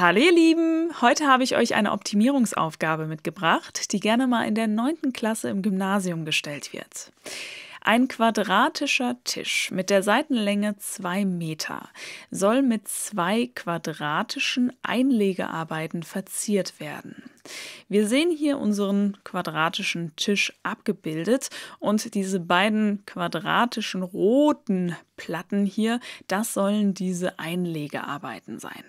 Hallo ihr Lieben, heute habe ich euch eine Optimierungsaufgabe mitgebracht, die gerne mal in der 9. Klasse im Gymnasium gestellt wird. Ein quadratischer Tisch mit der Seitenlänge 2 Meter soll mit zwei quadratischen Einlegearbeiten verziert werden. Wir sehen hier unseren quadratischen Tisch abgebildet und diese beiden quadratischen roten Platten hier, das sollen diese Einlegearbeiten sein.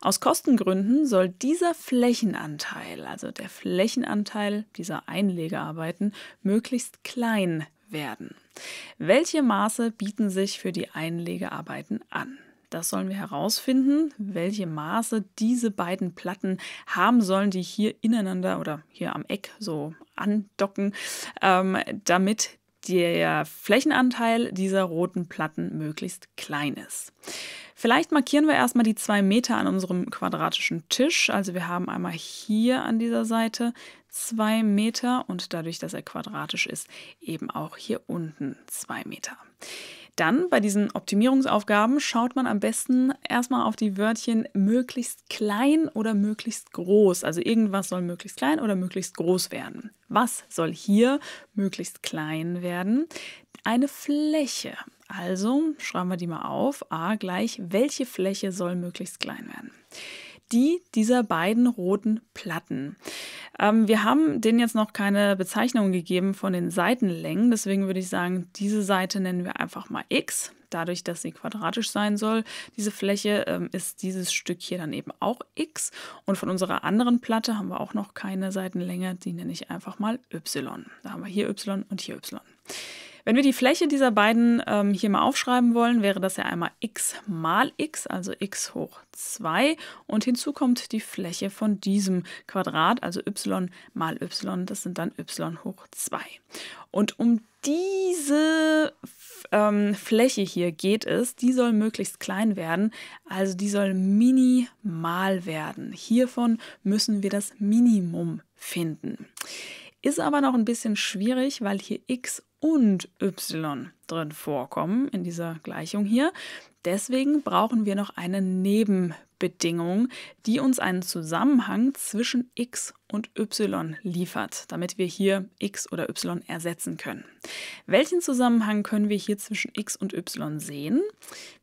Aus Kostengründen soll dieser Flächenanteil, also der Flächenanteil dieser Einlegearbeiten, möglichst klein werden. Welche Maße bieten sich für die Einlegearbeiten an? Das sollen wir herausfinden, welche Maße diese beiden Platten haben sollen, die hier ineinander oder hier am Eck so andocken, ähm, damit der Flächenanteil dieser roten Platten möglichst klein ist. Vielleicht markieren wir erstmal die zwei Meter an unserem quadratischen Tisch. Also wir haben einmal hier an dieser Seite zwei Meter und dadurch, dass er quadratisch ist, eben auch hier unten zwei Meter. Dann bei diesen Optimierungsaufgaben schaut man am besten erstmal auf die Wörtchen möglichst klein oder möglichst groß. Also irgendwas soll möglichst klein oder möglichst groß werden. Was soll hier möglichst klein werden? Eine Fläche. Also schreiben wir die mal auf. A gleich, welche Fläche soll möglichst klein werden? Die dieser beiden roten Platten. Ähm, wir haben denen jetzt noch keine Bezeichnung gegeben von den Seitenlängen, deswegen würde ich sagen, diese Seite nennen wir einfach mal x. Dadurch, dass sie quadratisch sein soll, diese Fläche, ähm, ist dieses Stück hier dann eben auch x. Und von unserer anderen Platte haben wir auch noch keine Seitenlänge, die nenne ich einfach mal y. Da haben wir hier y und hier y. Wenn wir die Fläche dieser beiden ähm, hier mal aufschreiben wollen, wäre das ja einmal x mal x, also x hoch 2. Und hinzu kommt die Fläche von diesem Quadrat, also y mal y, das sind dann y hoch 2. Und um diese ähm, Fläche hier geht es, die soll möglichst klein werden, also die soll minimal werden. Hiervon müssen wir das Minimum finden. Ist aber noch ein bisschen schwierig, weil hier x und y drin vorkommen in dieser Gleichung hier. Deswegen brauchen wir noch eine Nebenbedingung, die uns einen Zusammenhang zwischen x und y liefert, damit wir hier x oder y ersetzen können. Welchen Zusammenhang können wir hier zwischen x und y sehen?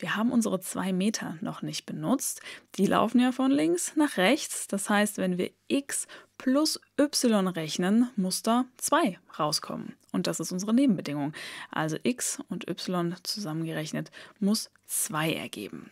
Wir haben unsere zwei Meter noch nicht benutzt. Die laufen ja von links nach rechts. Das heißt, wenn wir x plus y rechnen, muss da 2 rauskommen. Und das ist unsere Nebenbedingung. Also x und y zusammengerechnet muss 2 ergeben.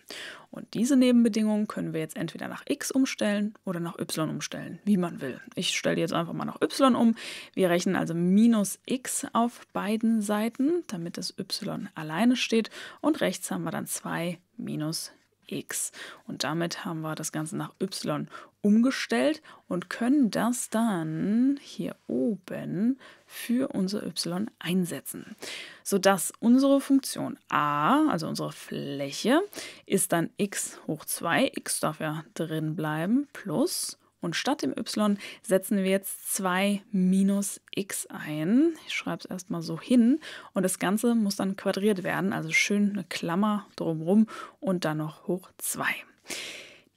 Und diese Nebenbedingung können wir jetzt entweder nach x umstellen oder nach y umstellen, wie man will. Ich stelle jetzt einfach mal nach y um. Wir rechnen also minus x auf beiden Seiten, damit das y alleine steht. Und rechts haben wir dann 2 minus x. Und damit haben wir das Ganze nach y umgestellt und können das dann hier oben für unser y einsetzen, sodass unsere Funktion a, also unsere Fläche, ist dann x hoch 2, x darf ja drin bleiben, plus und statt dem y setzen wir jetzt 2 minus x ein. Ich schreibe es erstmal so hin. Und das Ganze muss dann quadriert werden. Also schön eine Klammer drumherum und dann noch hoch 2.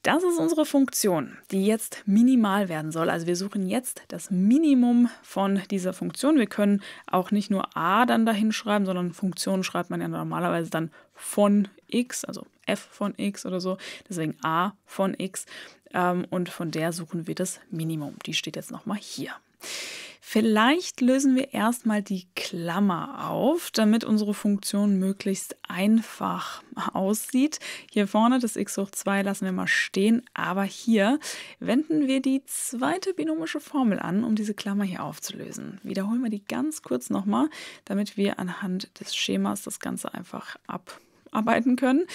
Das ist unsere Funktion, die jetzt minimal werden soll. Also wir suchen jetzt das Minimum von dieser Funktion. Wir können auch nicht nur a dann dahin schreiben, sondern Funktionen schreibt man ja normalerweise dann von x, also f von x oder so. Deswegen a von x. Ähm, und von der suchen wir das Minimum. Die steht jetzt nochmal hier. Vielleicht lösen wir erstmal die Klammer auf, damit unsere Funktion möglichst einfach aussieht. Hier vorne das x hoch 2 lassen wir mal stehen, aber hier wenden wir die zweite binomische Formel an, um diese Klammer hier aufzulösen. Wiederholen wir die ganz kurz nochmal, damit wir anhand des Schemas das Ganze einfach ab arbeiten können.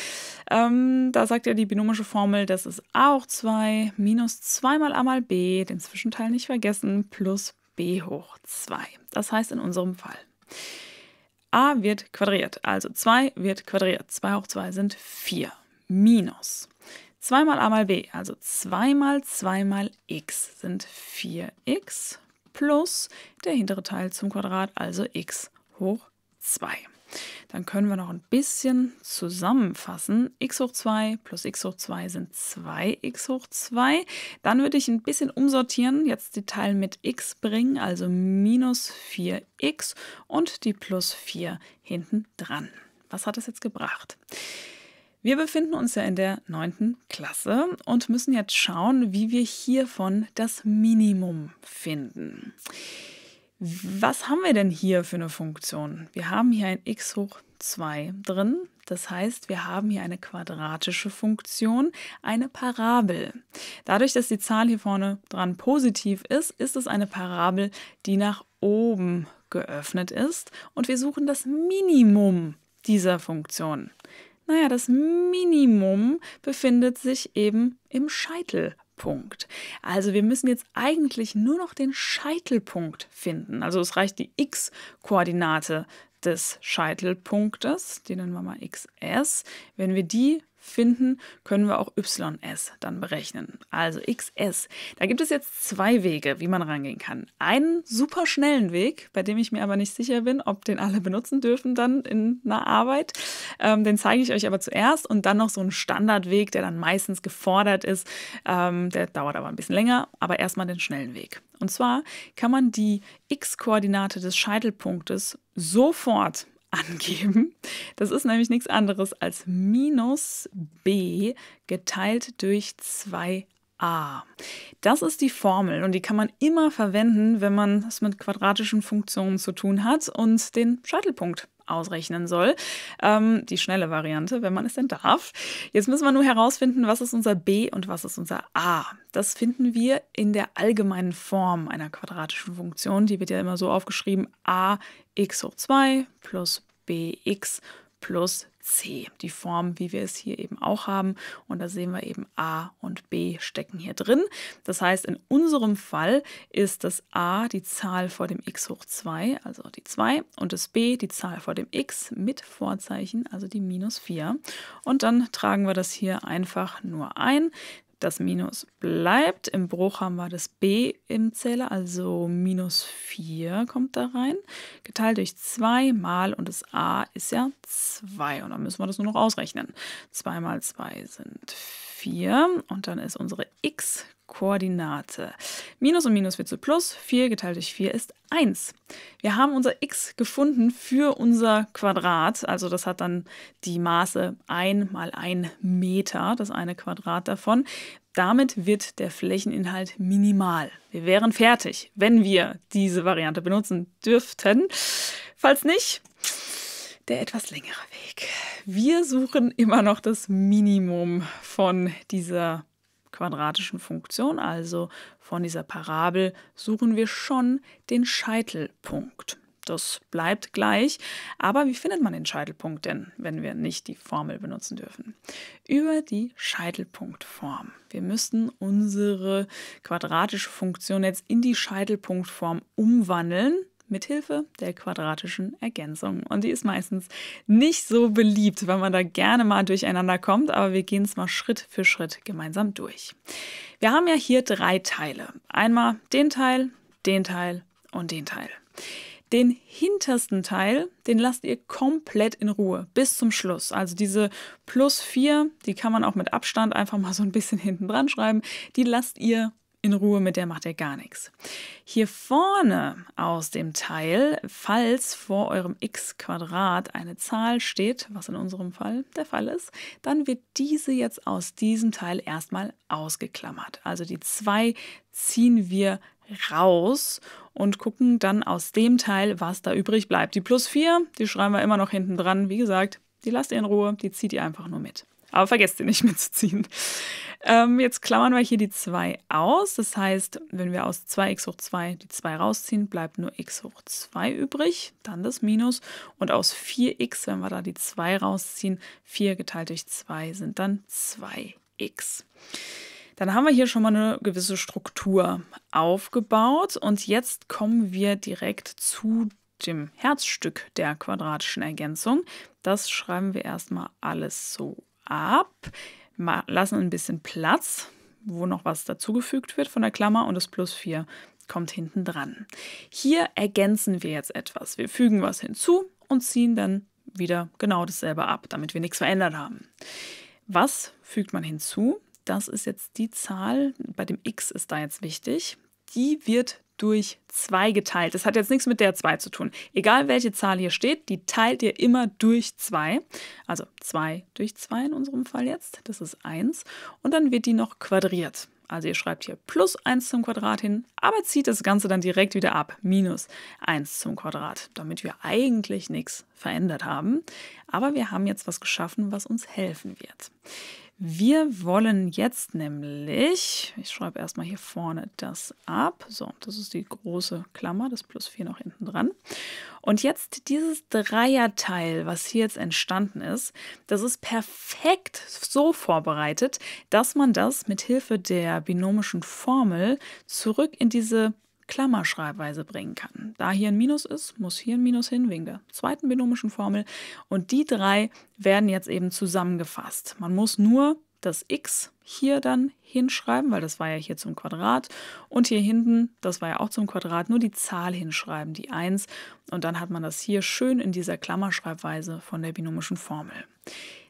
Ähm, da sagt ja die binomische Formel, das ist a hoch 2 minus 2 mal a mal b, den Zwischenteil nicht vergessen, plus b hoch 2. Das heißt in unserem Fall, a wird quadriert, also 2 wird quadriert. 2 hoch 2 sind 4 minus 2 mal a mal b, also 2 mal 2 mal x sind 4x plus der hintere Teil zum Quadrat, also x hoch 2. Dann können wir noch ein bisschen zusammenfassen. x hoch 2 plus x hoch 2 sind 2x hoch 2. Dann würde ich ein bisschen umsortieren, jetzt die Teil mit x bringen, also minus 4x und die plus 4 hinten dran. Was hat das jetzt gebracht? Wir befinden uns ja in der neunten Klasse und müssen jetzt schauen, wie wir hiervon das Minimum finden. Was haben wir denn hier für eine Funktion? Wir haben hier ein x hoch 2 drin. Das heißt, wir haben hier eine quadratische Funktion, eine Parabel. Dadurch, dass die Zahl hier vorne dran positiv ist, ist es eine Parabel, die nach oben geöffnet ist. Und wir suchen das Minimum dieser Funktion. Naja, das Minimum befindet sich eben im Scheitel Punkt. Also wir müssen jetzt eigentlich nur noch den Scheitelpunkt finden. Also es reicht die x-Koordinate des Scheitelpunktes, die nennen wir mal xs. Wenn wir die finden, können wir auch YS dann berechnen. Also XS. Da gibt es jetzt zwei Wege, wie man rangehen kann. Einen super schnellen Weg, bei dem ich mir aber nicht sicher bin, ob den alle benutzen dürfen dann in einer Arbeit. Ähm, den zeige ich euch aber zuerst und dann noch so einen Standardweg, der dann meistens gefordert ist. Ähm, der dauert aber ein bisschen länger, aber erstmal den schnellen Weg. Und zwar kann man die x-Koordinate des Scheitelpunktes sofort angeben. Das ist nämlich nichts anderes als minus b geteilt durch 2 a. Das ist die Formel und die kann man immer verwenden, wenn man es mit quadratischen Funktionen zu tun hat und den Scheitelpunkt ausrechnen soll. Ähm, die schnelle Variante, wenn man es denn darf. Jetzt müssen wir nur herausfinden, was ist unser b und was ist unser a. Das finden wir in der allgemeinen Form einer quadratischen Funktion. Die wird ja immer so aufgeschrieben, ax hoch 2 plus bx plus C, die Form, wie wir es hier eben auch haben. Und da sehen wir eben A und B stecken hier drin. Das heißt, in unserem Fall ist das A die Zahl vor dem x hoch 2, also die 2, und das B die Zahl vor dem x mit Vorzeichen, also die minus 4. Und dann tragen wir das hier einfach nur ein das Minus bleibt. Im Bruch haben wir das b im Zähler, also minus 4 kommt da rein, geteilt durch 2 mal und das a ist ja 2 und dann müssen wir das nur noch ausrechnen. 2 mal 2 sind 4 und dann ist unsere x Koordinate. Minus und Minus wird zu Plus, 4 geteilt durch 4 ist 1. Wir haben unser x gefunden für unser Quadrat, also das hat dann die Maße 1 mal 1 Meter, das eine Quadrat davon. Damit wird der Flächeninhalt minimal. Wir wären fertig, wenn wir diese Variante benutzen dürften. Falls nicht, der etwas längere Weg. Wir suchen immer noch das Minimum von dieser quadratischen Funktion, also von dieser Parabel, suchen wir schon den Scheitelpunkt. Das bleibt gleich. Aber wie findet man den Scheitelpunkt denn, wenn wir nicht die Formel benutzen dürfen? Über die Scheitelpunktform. Wir müssten unsere quadratische Funktion jetzt in die Scheitelpunktform umwandeln mithilfe der quadratischen Ergänzung. Und die ist meistens nicht so beliebt, weil man da gerne mal durcheinander kommt, aber wir gehen es mal Schritt für Schritt gemeinsam durch. Wir haben ja hier drei Teile. Einmal den Teil, den Teil und den Teil. Den hintersten Teil, den lasst ihr komplett in Ruhe bis zum Schluss. Also diese plus 4, die kann man auch mit Abstand einfach mal so ein bisschen hinten dran schreiben, die lasst ihr in Ruhe, mit der macht ihr gar nichts. Hier vorne aus dem Teil, falls vor eurem x-Quadrat eine Zahl steht, was in unserem Fall der Fall ist, dann wird diese jetzt aus diesem Teil erstmal ausgeklammert. Also die 2 ziehen wir raus und gucken dann aus dem Teil, was da übrig bleibt. Die plus 4, die schreiben wir immer noch hinten dran. Wie gesagt, die lasst ihr in Ruhe, die zieht ihr einfach nur mit. Aber vergesst sie nicht mitzuziehen. Ähm, jetzt klammern wir hier die 2 aus. Das heißt, wenn wir aus 2x hoch 2 die 2 rausziehen, bleibt nur x hoch 2 übrig, dann das Minus. Und aus 4x, wenn wir da die 2 rausziehen, 4 geteilt durch 2 sind dann 2x. Dann haben wir hier schon mal eine gewisse Struktur aufgebaut. Und jetzt kommen wir direkt zu dem Herzstück der quadratischen Ergänzung. Das schreiben wir erstmal alles so ab, lassen ein bisschen Platz, wo noch was dazugefügt wird von der Klammer und das plus 4 kommt hinten dran. Hier ergänzen wir jetzt etwas. Wir fügen was hinzu und ziehen dann wieder genau dasselbe ab, damit wir nichts verändert haben. Was fügt man hinzu? Das ist jetzt die Zahl, bei dem x ist da jetzt wichtig. Die wird durch 2 geteilt. Das hat jetzt nichts mit der 2 zu tun. Egal welche Zahl hier steht, die teilt ihr immer durch 2. Also 2 durch 2 in unserem Fall jetzt, das ist 1. Und dann wird die noch quadriert. Also ihr schreibt hier plus 1 zum Quadrat hin, aber zieht das Ganze dann direkt wieder ab, minus 1 zum Quadrat, damit wir eigentlich nichts verändert haben. Aber wir haben jetzt was geschaffen, was uns helfen wird. Wir wollen jetzt nämlich, ich schreibe erstmal hier vorne das ab, so, das ist die große Klammer, das plus 4 noch hinten dran. Und jetzt dieses Dreierteil, was hier jetzt entstanden ist, das ist perfekt so vorbereitet, dass man das mit Hilfe der binomischen Formel zurück in diese Klammerschreibweise bringen kann. Da hier ein Minus ist, muss hier ein Minus hin wegen der zweiten binomischen Formel. Und die drei werden jetzt eben zusammengefasst. Man muss nur das x hier dann hinschreiben, weil das war ja hier zum Quadrat. Und hier hinten, das war ja auch zum Quadrat, nur die Zahl hinschreiben, die 1. Und dann hat man das hier schön in dieser Klammerschreibweise von der binomischen Formel.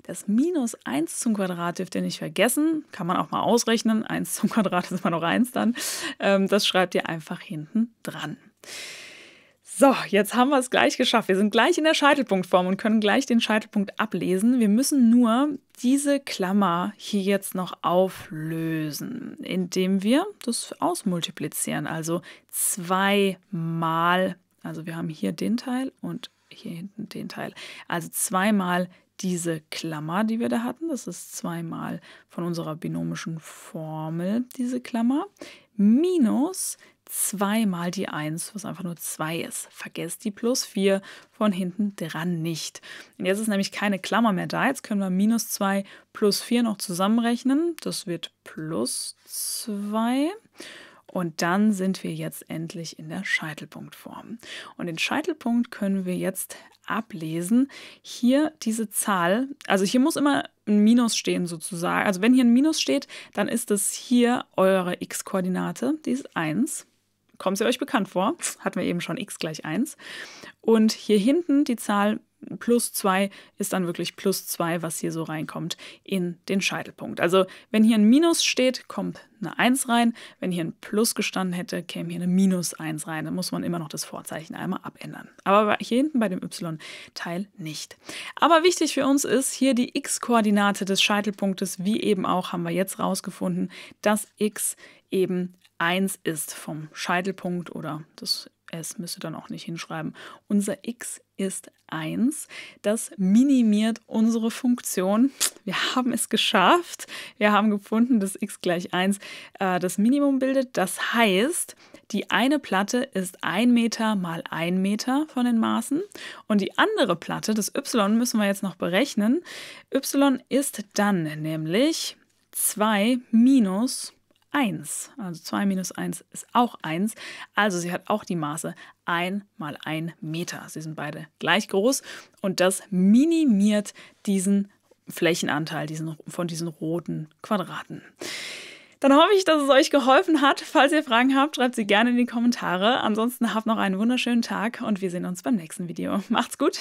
Das minus 1 zum Quadrat dürft ihr nicht vergessen. Kann man auch mal ausrechnen. 1 zum Quadrat ist immer noch 1 dann. Ähm, das schreibt ihr einfach hinten dran. So, jetzt haben wir es gleich geschafft. Wir sind gleich in der Scheitelpunktform und können gleich den Scheitelpunkt ablesen. Wir müssen nur diese Klammer hier jetzt noch auflösen, indem wir das ausmultiplizieren. Also zweimal, also wir haben hier den Teil und hier hinten den Teil. Also zweimal diese Klammer, die wir da hatten, das ist zweimal von unserer binomischen Formel diese Klammer, minus zweimal die 1, was einfach nur 2 ist. Vergesst die plus 4 von hinten dran nicht. Und jetzt ist nämlich keine Klammer mehr da. Jetzt können wir minus 2 plus 4 noch zusammenrechnen. Das wird plus 2. Und dann sind wir jetzt endlich in der Scheitelpunktform. Und den Scheitelpunkt können wir jetzt ablesen. Hier diese Zahl, also hier muss immer ein Minus stehen sozusagen. Also wenn hier ein Minus steht, dann ist es hier eure x-Koordinate, die ist 1. Kommt sie euch bekannt vor? Hatten wir eben schon x gleich 1. Und hier hinten die Zahl plus 2 ist dann wirklich plus 2, was hier so reinkommt in den Scheitelpunkt. Also wenn hier ein Minus steht, kommt eine 1 rein. Wenn hier ein Plus gestanden hätte, käme hier eine Minus 1 rein. Dann muss man immer noch das Vorzeichen einmal abändern. Aber hier hinten bei dem y-Teil nicht. Aber wichtig für uns ist hier die x-Koordinate des Scheitelpunktes, wie eben auch haben wir jetzt rausgefunden, dass x eben 1 ist vom Scheitelpunkt oder das S müsst ihr dann auch nicht hinschreiben. Unser x ist 1. Das minimiert unsere Funktion. Wir haben es geschafft. Wir haben gefunden, dass x gleich 1 äh, das Minimum bildet. Das heißt, die eine Platte ist 1 Meter mal 1 Meter von den Maßen und die andere Platte, das y, müssen wir jetzt noch berechnen. y ist dann nämlich 2 minus 1. Also 2 minus 1 ist auch 1. Also sie hat auch die Maße 1 mal 1 Meter. Sie sind beide gleich groß und das minimiert diesen Flächenanteil diesen, von diesen roten Quadraten. Dann hoffe ich, dass es euch geholfen hat. Falls ihr Fragen habt, schreibt sie gerne in die Kommentare. Ansonsten habt noch einen wunderschönen Tag und wir sehen uns beim nächsten Video. Macht's gut!